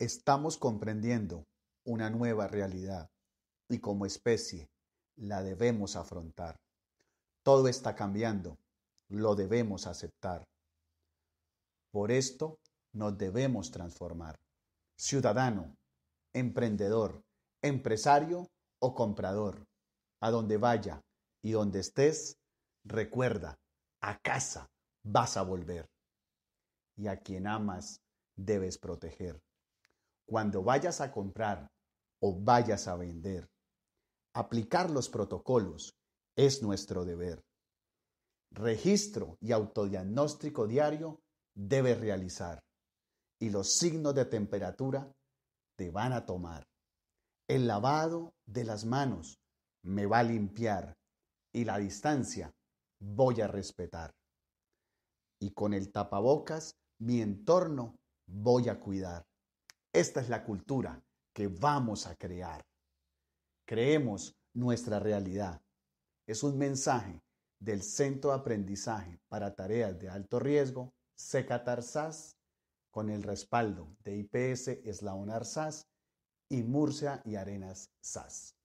Estamos comprendiendo una nueva realidad y como especie la debemos afrontar. Todo está cambiando, lo debemos aceptar. Por esto nos debemos transformar. Ciudadano, emprendedor, empresario o comprador, a donde vaya y donde estés, recuerda, a casa vas a volver. Y a quien amas debes proteger cuando vayas a comprar o vayas a vender. Aplicar los protocolos es nuestro deber. Registro y autodiagnóstico diario debes realizar y los signos de temperatura te van a tomar. El lavado de las manos me va a limpiar y la distancia voy a respetar. Y con el tapabocas mi entorno voy a cuidar. Esta es la cultura que vamos a crear. Creemos nuestra realidad. Es un mensaje del Centro de Aprendizaje para Tareas de Alto Riesgo, Secatarsas, con el respaldo de IPS eslaonar sas y Murcia y Arenas SAS.